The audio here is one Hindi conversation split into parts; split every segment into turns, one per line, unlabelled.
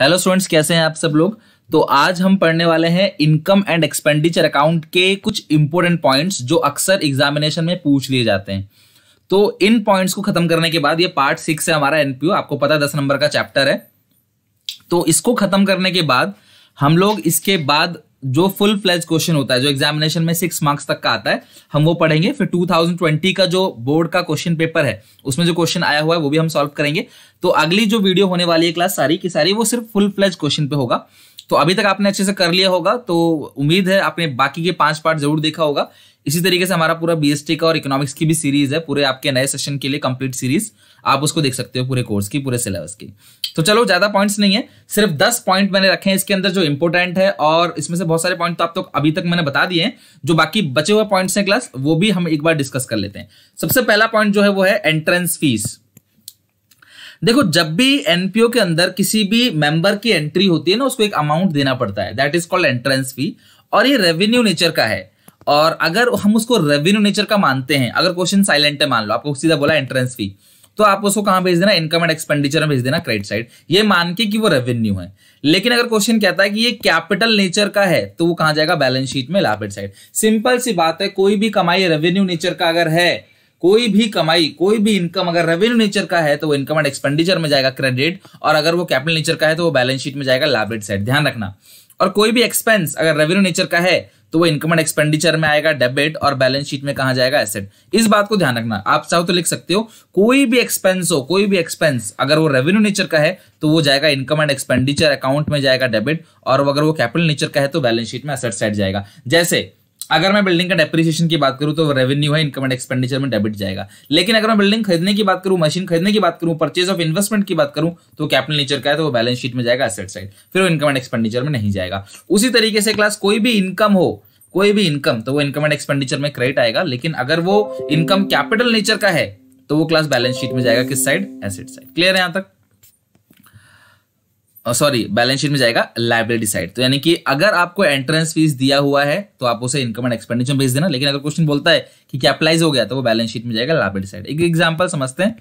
हेलो स्टूडेंट्स कैसे हैं आप सब लोग तो आज हम पढ़ने वाले हैं इनकम एंड एक्सपेंडिचर अकाउंट के कुछ इंपॉर्टेंट पॉइंट्स जो अक्सर एग्जामिनेशन में पूछ लिए जाते हैं तो इन पॉइंट्स को खत्म करने के बाद ये पार्ट सिक्स है हमारा एनपीओ आपको पता है दस नंबर का चैप्टर है तो इसको खत्म करने के बाद हम लोग इसके बाद जो फुल फ्लेज क्वेश्चन होता है जो एग्जामिनेशन में सिक्स मार्क्स तक का आता है हम वो पढ़ेंगे फिर 2020 का जो बोर्ड का क्वेश्चन पेपर है उसमें जो क्वेश्चन आया हुआ है वो भी हम सॉल्व करेंगे तो अगली जो वीडियो होने वाली है क्लास सारी की सारी वो सिर्फ फुल फ्लेज क्वेश्चन पे होगा तो अभी तक आपने अच्छे से कर लिया होगा तो उम्मीद है आपने बाकी के पांच पार्ट जरूर देखा होगा इसी तरीके से हमारा पूरा बी का और इकोनॉमिक्स की भी सीरीज है पूरे आपके नए सेशन के लिए कंप्लीट सीरीज आप उसको देख सकते हो पूरे कोर्स की पूरे सिलेबस की तो चलो ज्यादा पॉइंट्स नहीं है सिर्फ दस पॉइंट मैंने रखे हैं इसके अंदर जो इंपॉर्टेंट है और इसमें से बहुत सारे पॉइंट तो आप तो अभी तक मैंने बता दिए हैं जो बाकी बचे हुए पॉइंट्स हैं क्लास वो भी हम एक बार डिस्कस कर लेते हैं सबसे पहला पॉइंट जो है वो है एंट्रेंस फीस देखो जब भी एनपीओ के अंदर किसी भी मेंबर की एंट्री होती है ना उसको एक अमाउंट देना पड़ता है that is called entrance fee और ये रेवेन्यू नेचर का है और अगर हम उसको रेवेन्यू नेचर का मानते हैं अगर क्वेश्चन साइलेंट है मान लो आपको सीधा बोला एंट्रेंस फी तो आप उसको कहां भेज देना इनकम एंड एक्सपेंडिचर में भेज देना क्रेडिट साइड ये मान के कि वो रेवेन्यू है लेकिन अगर क्वेश्चन कहता है कि ये कैपिटल नेचर का है तो वो कहां जाएगा बैलेंस शीट में लाबेट साइड सिंपल सी बात है कोई भी कमाई रेवेन्यू नेचर का अगर है कोई भी कमाई कोई भी इनकम अगर रेवेन्यू नेचर का है तो वो इनकम एंड एक्सपेंडिचर में जाएगा क्रेडिट और अगर वो कैपिटल नेचर का है तो वो बैलेंस शीट में जाएगा लाइबिलिटी साइड ध्यान रखना और कोई भी एक्सपेंस अगर रेवेन्यू नेचर का है तो वो इनकम एंड एक्सपेंडिचर में आएगा डेबिट और बैलेंस शीट में कहा जाएगा एसेट इस बात को ध्यान रखना आप चाहो तो लिख सकते हो कोई भी एक्सपेंस हो कोई भी एक्सपेंस अगर वो रेवेन्यू नेचर का है तो वो जाएगा इनकम एंड एक्सपेंडिचर अकाउंट में जाएगा डेबिट और अगर वो कैपिटल नेचर का है तो बैलेंस शीट में एसेट साइड जाएगा जैसे अगर मैं बिल्डिंग का डेप्रिसिएशन की बात करूं तो रेवेन्यू है इनकम एंड एक्सपेंडिचर में डेबिट जाएगा लेकिन अगर मैं बिल्डिंग खरीदने की बात करूं मशीन खरीदने की बात करूं परचेज ऑफ इन्वेस्टमेंट की बात करूं तो कैपिटल नेचर का है तो वो बैलेंस शीट में जाएगा एसेट साइड फिर वो इनकम एंड एक्सपेंडिचर में नहीं जाएगा उसी तरीके से क्लास कोई भी इनकम हो कोई भी इनकम तो वो इनकम एंड एक्सपेंडिचर में क्रेडिट आएगा लेकिन अगर वो इनकम कैपिटल नेचर का है तो वो क्लास बैलेंस शीट में जाएगा किस साइड एसेट साइड क्लियर है यहां तक सॉरी बैलेंस शीट में जाएगा लाइब्रेरी साइड तो यानी कि अगर आपको एंट्रेंस फीस दिया हुआ है तो आप उसे इनकम एंड एक्सपेंडिचर भेज देना लेकिन अगर क्वेश्चन बोलता है कि कैपिटलाइज हो गया तो वो बैलेंस शीट में जाएगा लाइब्रेरी साइड एक एग्जाम्पल समझते हैं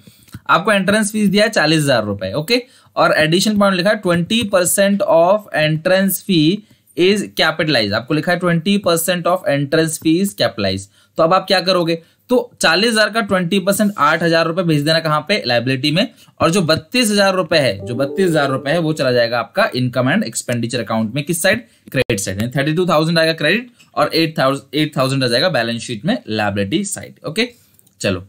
आपको एंट्रेंस फीस दिया है चालीस हजार रुपए ओके और एडिशन पॉइंट लिखा है twenty percent of entrance fee is capitalise आपको लिखा है twenty percent of entrance fees capitalise तो अब आप क्या करोगे तो चालीस हजार का ट्वेंटी परसेंट आठ हजार रुपए भेज देना कहां पे लाइबिलिटी में और जो बत्तीस हजार रुपए है जो बत्तीस हजार रुपए है वो चला जाएगा आपका इनकम एंड एक्सपेंडिचर अकाउंट में किस साइड क्रेडिट साइड में थर्टी टू थाउजेंड आएगा क्रेडिट और एट थाउजेंड आ जाएगा बैलेंस शीट में लाइबिलिटी साइड ओके चलो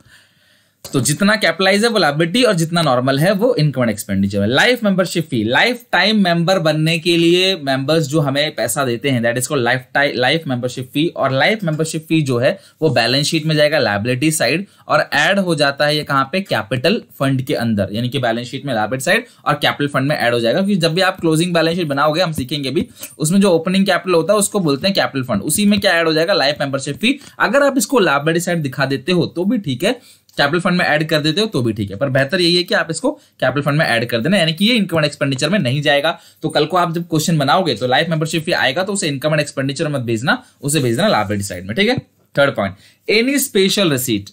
तो जितना कैपिटलाइजेबल लाइबिलिटी और जितना नॉर्मल है वो इनकम एंड एक्सपेंडिचर है life membership fee lifetime member बनने के लिए मेंबर्स जो हमें पैसा देते हैं that is called lifetime life membership fee और लाइफ मेंबरशिप फी जो है वो बैलेंस शीट में जाएगा लाइबिलिटी साइड और एड हो जाता है ये कहां पे कैपिटल फंड के अंदर यानी कि बैलेंस शीट में लाइबिलिटी साइड और कैपिटल फंड में एड हो जाएगा क्योंकि जब भी आप क्लोजिंग बैलेंस शीट बनाओगे हम सीखेंगे भी उसमें जो ओपनिंग कैपिटल होता है उसको बोलते हैं कैपिटल फंड उसी में क्या एड हो जाएगा लाइफ मेंबरशिप फी अगर आप इसको लाइबिलिटी साइड दिखा देते हो तो भी ठीक है कैपिटल फंड में ऐड कर देते हो तो भी ठीक है पर बेहतर यही है कि आप इसको कैपिटल फंड में ऐड कर देना यानी कि ये इनकम एंड एक्सपेंडिचर में नहीं जाएगा तो कल को आप जब क्वेश्चन बनाओगे तो लाइफ मेंबरशिप भी आएगा तो उसे इनकम एंड एक्सपेंडिचर मत भेजना उसे भेजना लाभ साइड में ठीक है third point any special receipt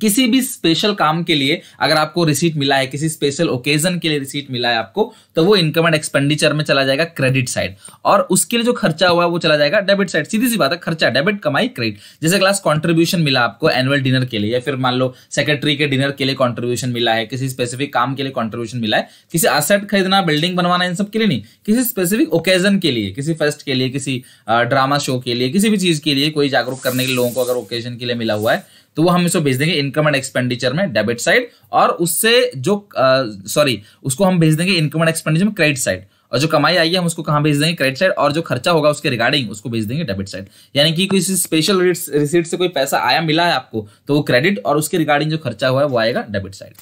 किसी भी स्पेशल काम के लिए अगर आपको रिसीट मिला है किसी स्पेशल ओकेजन के लिए रिसीट मिला है आपको तो वो इनकम एंड एक्सपेंडिचर में चला जाएगा क्रेडिट साइड और उसके लिए जो खर्चा हुआ वो चला जाएगा डेबिट साइड सीधी सी बात है खर्चा डेबिट कमाई क्रेडिट जैसे क्लास कॉन्ट्रीब्यूशन मिला आपको एनुअल डिनर के लिए या फिर मान लो सेक्रेटरी के डिनर के लिए कॉन्ट्रीब्यूशन मिला है किसी स्पेसिफिक काम के लिए कॉन्ट्रीब्यूशन मिला है किसी असेट खरीदना बिल्डिंग बनवाना इन सब के लिए नहीं किसी स्पेसिफिक ओकेजन के लिए किसी फेस्ट के लिए किसी ड्रामा शो के लिए किसी भी चीज के लिए कोई जागरूक करने के लोगों को अगर ओकेजन के लिए मिला हुआ है तो वो हम इसको भेज देंगे इनकम एंड एक्सपेंडिचर में डेबिट साइड और उससे जो सॉरी उसको हम भेज देंगे इनकम एंड एक्सपेंडिचर में क्रेडिट साइड और जो कमाई आई है हम उसको कहाँ भेज देंगे क्रेडिट साइड और जो खर्चा होगा उसके रिगार्डिंग उसको भेज देंगे डेबिट साइड यानी कि किसी स्पेशल रिसीट से कोई पैसा आया मिला है आपको तो वो क्रेडिट और उसके रिगार्डिंग जो खर्चा हुआ है वो आएगा डेबिट साइड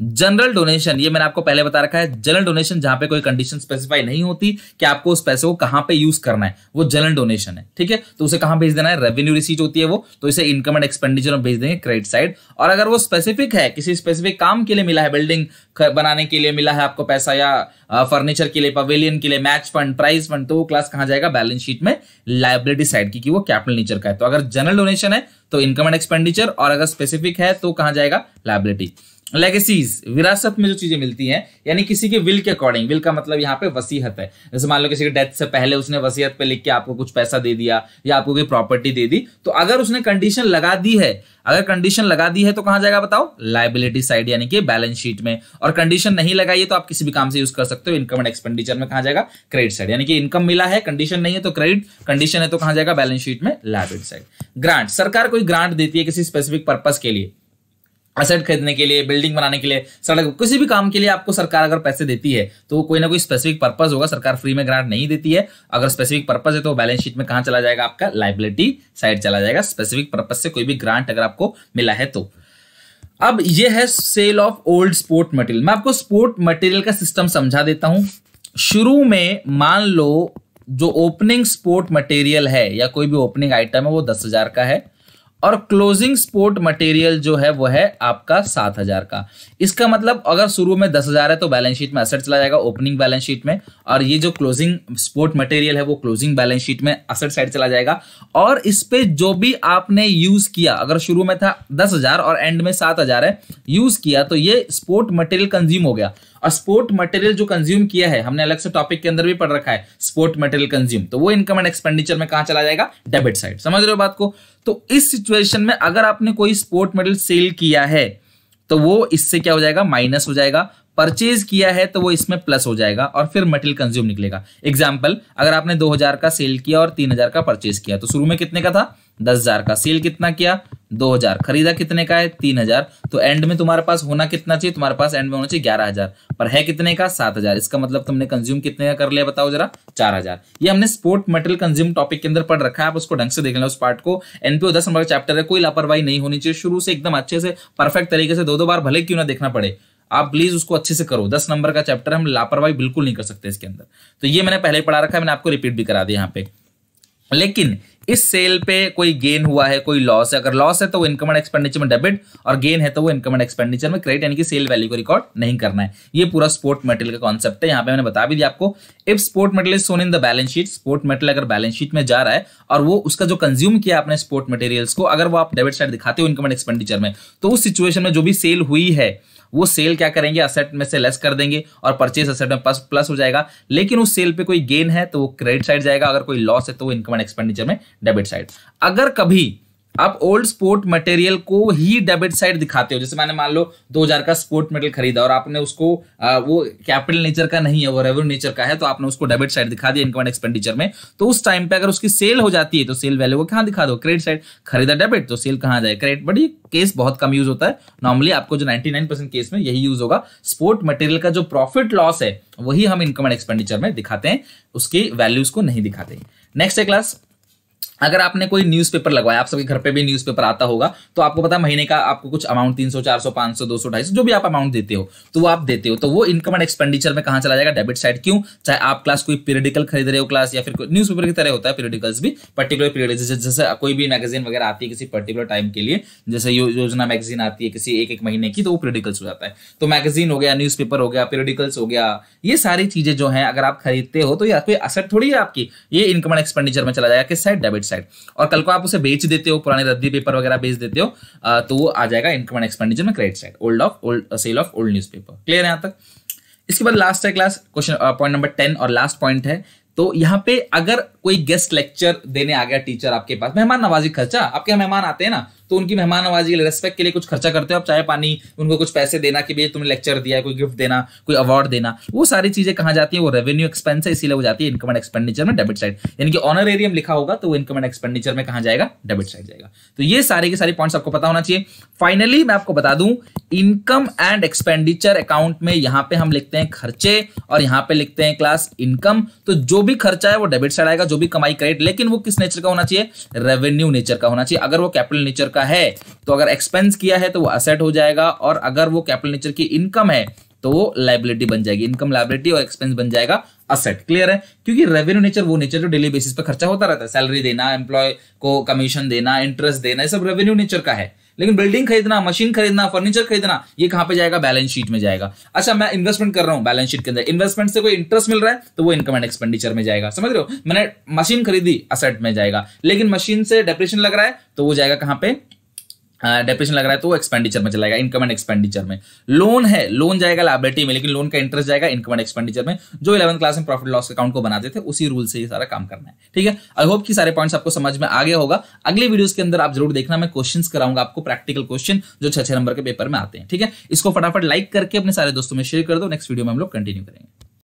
जनरल डोनेशन ये मैंने आपको पहले बता रखा है जनरल डोनेशन जहां पे कोई कंडीशन स्पेसिफाई नहीं होती कि आपको उस पैसे को कहां पे यूज करना है वो जनरल डोनेशन है ठीक है तो उसे कहां भेज देना है रेवेन्यू रिसीट होती है वो तो इसे इनकम एंड एक्सपेंडिचर में भेज देंगे क्रेडिट साइड और अगर वो स्पेसिफिक है किसी स्पेसिफिक काम के लिए मिला है बिल्डिंग बनाने के लिए मिला है आपको पैसा या फर्नीचर के लिए पवेलियन के लिए मैच फंड प्राइज फंड तो वो क्लास कहां जाएगा बैलेंस शीट में लाइबिलिटी साइड की कि वो कैपिटल नेचर का है तो अगर जनरल डोनेशन है तो इनकम एंड एक्सपेंडिचर और अगर स्पेसिफिक है तो कहां जाएगा लाइबिलिटी लेगेसीज विरासत में जो चीजें मिलती हैं यानी किसी के विल के अकॉर्डिंग विल का मतलब यहाँ पे वसीहत है जैसे मान लो किसी के डेथ से पहले उसने वसीयत पे लिख के आपको कुछ पैसा दे दिया या आपको कोई प्रॉपर्टी दे दी तो अगर उसने कंडीशन लगा दी है अगर कंडीशन लगा दी है तो कहां जाएगा बताओ लाइबिलिटी साइड यानी कि बैलेंस शीट में और कंडीशन नहीं लगाई है तो आप किसी भी काम से यूज कर सकते हो इनकम एंड एक्सपेंडिचर में कहा जाएगा क्रेडिट साइड यानी कि इनकम मिला है कंडीशन नहीं है तो क्रेडिट कंडीशन है तो कहां जाएगा बैलेंस शीट में लाइबिलिटी साइड ग्रांट सरकार कोई ग्रांट देती है किसी स्पेसिफिक पर्पज के लिए असेट खरीदने के लिए बिल्डिंग बनाने के लिए सड़क किसी भी काम के लिए आपको सरकार अगर पैसे देती है तो वो कोई ना कोई स्पेसिफिक पर्पज होगा सरकार फ्री में ग्रांट नहीं देती है अगर स्पेसिफिक पर्पज है तो बैलेंस शीट में कहा चला जाएगा आपका लाइबिलिटी साइड चला जाएगा स्पेसिफिक पर्पज से कोई भी ग्रांट अगर आपको मिला है तो अब ये है sale of old sport material मैं आपको स्पोर्ट मटेरियल का सिस्टम समझा देता हूं शुरू में मान लो जो ओपनिंग स्पोर्ट मटेरियल है या कोई भी ओपनिंग आइटम है वो दस हजार का है और क्लोजिंग स्पोर्ट मटेरियल जो है वो है आपका सात हजार का इसका मतलब अगर शुरू में दस हजार है तो बैलेंस शीट में असर चला जाएगा ओपनिंग बैलेंस शीट में और ये जो क्लोजिंग स्पोर्ट मटेरियल है वो क्लोजिंग बैलेंस शीट में असर साइड चला जाएगा और इस पे जो भी आपने यूज किया अगर शुरू में था दस हजार और एंड में सात हजार है यूज किया तो ये स्पोर्ट मटेरियल कंज्यूम हो गया और स्पोर्ट मटेरियल जो कंज्यूम किया है हमने अलग से टॉपिक के अंदर भी पढ़ रखा है स्पोर्ट मटेरियल कंज्यूम तो वो इनकम एंड एक्सपेंडिचर में कहा चला जाएगा डेबिट साइड समझ रहे हो बात को तो इस सिचुएशन में अगर आपने कोई स्पोर्ट मटेरियल सेल किया है तो वो इससे क्या हो जाएगा माइनस हो जाएगा परचेज किया है तो वो इसमें प्लस हो जाएगा और फिर मटेरियल कंज्यूम निकलेगा एग्जाम्पल अगर आपने 2000 का सेल किया और 3000 का परचेज किया तो शुरू में कितने का था दस हजार का सेल कितना किया दो हजार खरीदा कितने का है तीन हजार तो एंड में तुम्हारे पास होना कितना चाहिए तुम्हारे पास एंड में होना चाहिए ग्यारह हजार पर है कितने का सात हजार इसका मतलब तुमने कंज्यूम कितने का कर लिया बताओ जरा चार हजार ये हमने स्पोर्ट मटेरियल कंज्यूम टॉपिक के अंदर पढ़ रखा है आप उसको ढंग से देख लेना उस पार्ट को एनपीओ दस नंबर का चैप्टर है कोई लापरवाही नहीं होनी चाहिए शुरू से एकदम अच्छे से परफेक्ट तरीके से दो दो बार भले क्यों ना देखना पड़े आप प्लीज उसको अच्छे से करो दस नंबर का चैप्टर हम लापरवाही बिल्कुल नहीं कर सकते इसके अंदर तो ये मैंने पहले पढ़ा रखा है मैंने आपको रिपीट भी करा दिया यहाँ पे लेकिन इस सेल पे कोई गेन हुआ है कोई लॉस है अगर लॉस है तो वो इनकम एंड एक्सपेंडिचर में डेबिट और गेन है तो वो इनकम एंड एक्सपेंडिचर में क्रेडिट यानी कि सेल वैल्यू को रिकॉर्ड नहीं करना है ये पूरा स्पोर्ट मेटल का कॉन्सेप्ट है यहाँ पे मैंने बता भी दिया आपको if sport metal is shown in the balance sheet sport metal अगर बैलेंस शीट में जा रहा है और वो उसका जो कंज्यूम किया आपने स्पोर्ट मेटेरियल को अगर वो आप डेबिट साइड दिखाते हो इनकम एंड एक्सपेंडिचर में तो उस सिचुएशन में जो भी सेल हुई है वो सेल क्या करेंगे असेट में से लेस कर देंगे और परचेज असेट में प्लस प्लस हो जाएगा लेकिन उस सेल पे कोई गेन है तो वो क्रेडिट साइड जाएगा अगर कोई लॉस है तो वो इनकम एंड एक्सपेंडिचर में डेबिट साइड अगर कभी आप ओल्ड स्पोर्ट मटेरियल को ही डेबिट साइड दिखाते हो जैसे मैंने मान लो 2000 का स्पोर्ट मेटल खरीदा और आपने उसको आ, वो कैपिटल नेचर का नहीं है वो रेवेन्यू नेचर का है तो आपने उसको डेबिट साइड दिखा दिया इनकम एंड एक्सपेंडिचर में तो उस टाइम पे अगर उसकी सेल हो जाती है तो सेल वैल्यू को कहाँ दिखा दो क्रेडिट साइड खरीदा डेबिट तो सेल कहाँ जाए क्रेडिट बट ये केस बहुत कम यूज होता है नॉर्मली आपको जो नाइनटी केस में यही यूज होगा स्पोर्ट मटेरियल का जो प्रॉफिट लॉस है वही हम इनकम एंड एक्सपेंडिचर में दिखाते हैं उसकी वैल्यूज को नहीं दिखाते नेक्स्ट है क्लास अगर आपने कोई न्यूज़पेपर लगवाया आप सबके घर पे भी न्यूज़पेपर आता होगा तो आपको पता है महीने का आपको कुछ अमाउंट 300 400 500 200 250 जो भी आप अमाउंट देते हो तो वो आप देते हो तो वो इनकम एंड एक्सपेंडिचर में कहाँ चला जाएगा डेबिट साइड क्यों चाहे आप क्लास कोई पीरियडिकल खरीद रहे हो क्लास या फिर न्यूज पेपर की तरह होता है पीरियडिकल्स भी पर्टिकुलर पीरियड जैसे कोई भी मैगजीन वगैरह आती है किसी पर्टिकुलर टाइम के लिए जैसे योजना मैगजीन आती है किसी एक एक महीने की तो वो पीरियडिकल्स हो जाता है तो मैगजीन हो गया न्यूज हो गया पीरियडिकल्स हो गया ये सारी चीजें जो है अगर आप खरीदते हो तो ये कोई असर थोड़ी है आपकी ये इनकम एंड एक्सपेंडिचर में चला जाएगा किस साइड डेबिट साइड और कल को आप उसे बेच देते हो पुराने रद्दी पेपर वगैरह बेच देते हो तो वो आ जाएगा इनकम एंड एक्सपेंडिचर में credit side old of old sale of old news clear है यहाँ तक इसके बाद लास्ट है class question point number ten और लास्ट पॉइंट है तो यहाँ पे अगर कोई गेस्ट लेक्चर देने आ गया टीचर आपके पास मेहमान नवाजी खर्चा आपके मेहमान आते हैं ना तो उनकी मेहमान नवाजी रेस्पेक्ट के लिए कुछ खर्चा करते हो आप चाय पानी उनको कुछ पैसे देना कि भैया तुमने लेक्चर दिया कोई गिफ्ट देना कोई अवार्ड देना वो सारी चीजें कहा जाती है वो रेवेन्यू एक्सपेंस है इसीलिए वो जाती है इनकम एंड एक्सपेंडिचर में डेबिट साइड यानी कि ऑनर एरियम लिखा होगा तो वो इनकम एंड एक्सपेंडिचर में कहा जाएगा डेबिट साइड जाएगा तो ये सारे के सारे पॉइंट आपको पता होना चाहिए फाइनली मैं आपको बता दू इनकम एंड एक्सपेंडिचर अकाउंट में यहाँ पे हम लिखते हैं खर्चे और यहाँ पे लिखते हैं क्लास इनकम तो जो भी खर्चा है वो डेबिट साइड आएगा जो भी कमाई क्रेडिट लेकिन वो किस नेचर का होना चाहिए रेवेन्यू नेचर का होना चाहिए अगर वो कैपिटल नेचर का है तो अगर एक्सपेंस किया है तो वो असेट हो जाएगा और अगर वो कैपिटल नेचर की इनकम है तो वो लाइबिलिटी बन जाएगी इनकम लाइबिलिटी और एक्सपेंस बन जाएगा असेट क्लियर है क्योंकि रेवेन्यू नेचर वो नेचर जो डेली बेसिस पर खर्चा होता रहता है सैलरी देना एम्प्लॉय को कमीशन देना इंटरेस्ट देना यह सब रेवेन्यू नेचर का है लेकिन बिल्डिंग खरीदना मशीन खरीदना फर्नीचर खरीदना ये कहां पे जाएगा बैलेंस शीट में जाएगा अच्छा मैं इन्वेस्टमेंट कर रहा हूं बैलेंस शीट के अंदर इन्वेस्टमेंट से कोई इंटरेस्ट मिल रहा है तो वो इनकम एंड एक्सपेंडिचर में जाएगा समझ रहे हो मैंने मशीन खरीदी असेट में जाएगा लेकिन मशीन से डेप्रेशन लग रहा है तो वो जाएगा कहां पे डेप्रेशन हाँ, लग रहा है तो वो एक्सपेंडिचर में चलाएगा इनकम एंड एक्सपेंडिचर में लोन है लोन जाएगा लाइबिलिटी में लेकिन लोन का इंटरेस्ट जाएगा इनकम एंड एक्सपेंडिचर में जो इलेवन क्लास में प्रॉफिट लॉस अकाउंट को बनाते थे उसी रूल से ही सारा काम करना है ठीक है आई होप कि सारे पॉइंट्स आपको समझ में आगे होगा अगले वीडियो के अंदर आप जरूर देखना मैं क्वेश्चन कराऊंगा आपको प्रैक्टिकल क्वेश्चन जो छह नंबर के पेपर में आते हैं ठीक है इसको फटाफट लाइक करके अपने सारे दोस्तों में शेयर कर दो नेक्स्ट वीडियो में हम लोग कंटिन्यू करेंगे